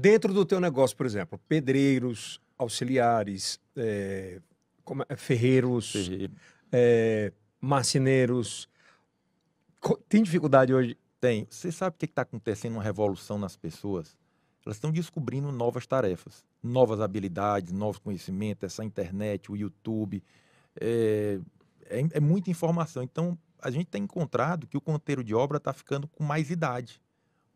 Dentro do teu negócio, por exemplo, pedreiros, auxiliares, é, é, ferreiros, Ferreiro. é, marceneiros. Tem dificuldade hoje? Tem. Você sabe o que é está acontecendo uma revolução nas pessoas? Elas estão descobrindo novas tarefas, novas habilidades, novos conhecimentos, essa internet, o YouTube. É, é, é muita informação. Então, a gente tem encontrado que o conteiro de obra está ficando com mais idade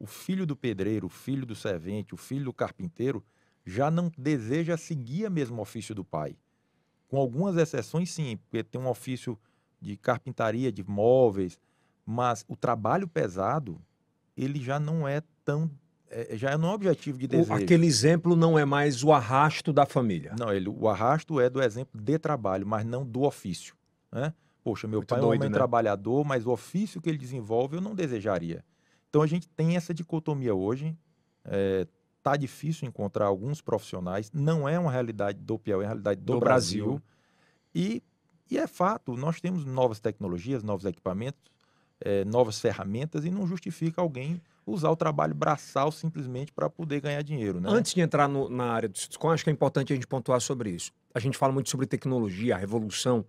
o filho do pedreiro, o filho do servente, o filho do carpinteiro, já não deseja seguir a mesmo ofício do pai. Com algumas exceções, sim, porque tem um ofício de carpintaria, de móveis, mas o trabalho pesado, ele já não é tão. É, é já não é um objetivo de desejo. Aquele exemplo não é mais o arrasto da família. Não, ele, o arrasto é do exemplo de trabalho, mas não do ofício. Né? Poxa, meu Muito pai doido, é um homem né? trabalhador, mas o ofício que ele desenvolve eu não desejaria. Então a gente tem essa dicotomia hoje. É, tá difícil encontrar alguns profissionais. Não é uma realidade do Piauí, é uma realidade do, do Brasil. Brasil. E, e é fato, nós temos novas tecnologias, novos equipamentos, é, novas ferramentas e não justifica alguém usar o trabalho braçal simplesmente para poder ganhar dinheiro. Né? Antes de entrar no, na área do Sitcom, acho que é importante a gente pontuar sobre isso. A gente fala muito sobre tecnologia, a revolução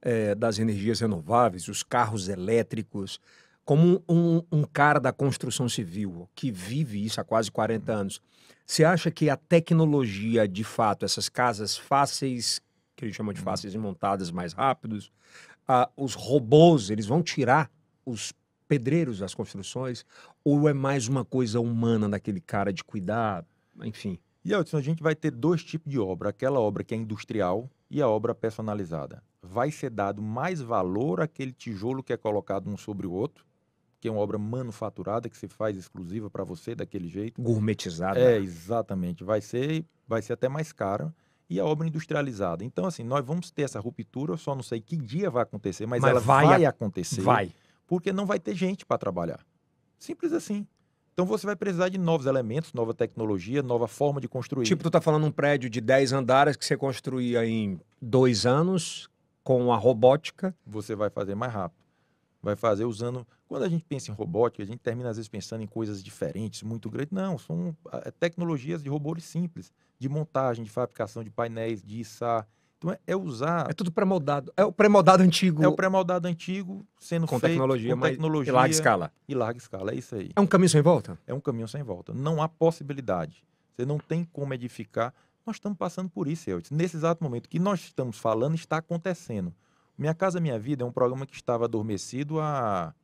é, das energias renováveis, os carros elétricos, como um, um, cara da construção civil que vive isso há quase 40 uhum. anos, você acha que a tecnologia, de fato, essas casas fáceis, que eles chamam de uhum. fáceis e montadas mais rápidos, uh, os robôs, eles vão tirar os pedreiros das construções? Ou é mais uma coisa humana daquele cara de cuidar, enfim? E, Elton, a gente vai ter dois tipos de obra. Aquela obra que é industrial e a obra personalizada. Vai ser dado mais valor àquele tijolo que é colocado um sobre o outro, que é uma obra manufaturada, que se faz exclusiva para você daquele jeito. Gourmetizada. É, né? exatamente. Vai ser, vai ser até mais cara. E a obra industrializada. Então, assim, nós vamos ter essa ruptura, eu só não sei que dia vai acontecer, mas, mas ela vai, vai acontecer. Vai. Porque não vai ter gente para trabalhar. Simples assim. Então você vai precisar de novos elementos, nova tecnologia, nova forma de construir. Tipo, tu tá falando um prédio de 10 andares que você construía em dois anos com a robótica. Você vai fazer mais rápido vai fazer usando. Quando a gente pensa em robótica, a gente termina às vezes pensando em coisas diferentes, muito grandes. Não, são ah, é tecnologias de robôs simples, de montagem, de fabricação de painéis, de içar. Então é, é usar. É tudo pré-moldado. É o pré-moldado antigo. É o pré-moldado antigo sendo com feito, tecnologia, com tecnologia. E larga escala. E larga escala, é isso aí. É um caminho sem volta? É um caminho sem volta. Não há possibilidade. Você não tem como edificar. Nós estamos passando por isso, Nesse exato momento que nós estamos falando, está acontecendo. Minha Casa Minha Vida é um programa que estava adormecido a...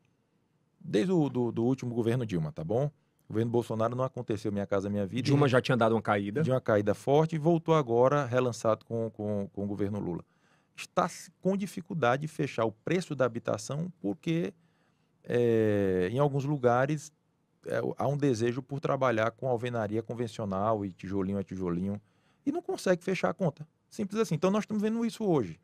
desde o do, do último governo Dilma, tá bom? O governo Bolsonaro não aconteceu Minha Casa Minha Vida. Dilma já tinha dado uma caída. De uma caída forte e voltou agora relançado com, com, com o governo Lula. Está com dificuldade de fechar o preço da habitação porque é, em alguns lugares é, há um desejo por trabalhar com alvenaria convencional e tijolinho a é tijolinho e não consegue fechar a conta. Simples assim. Então nós estamos vendo isso hoje.